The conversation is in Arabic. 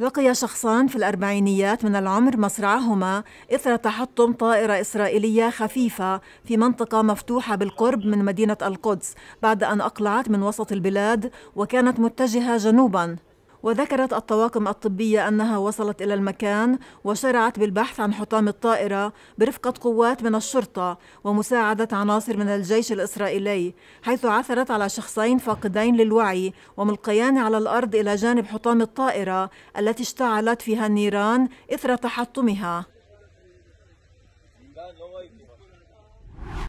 لقي شخصان في الأربعينيات من العمر مصرعهما إثر تحطم طائرة إسرائيلية خفيفة في منطقة مفتوحة بالقرب من مدينة القدس بعد أن أقلعت من وسط البلاد وكانت متجهة جنوباً وذكرت الطواقم الطبية أنها وصلت إلى المكان وشرعت بالبحث عن حطام الطائرة برفقة قوات من الشرطة ومساعدة عناصر من الجيش الإسرائيلي حيث عثرت على شخصين فاقدين للوعي وملقيان على الأرض إلى جانب حطام الطائرة التي اشتعلت فيها النيران إثر تحطمها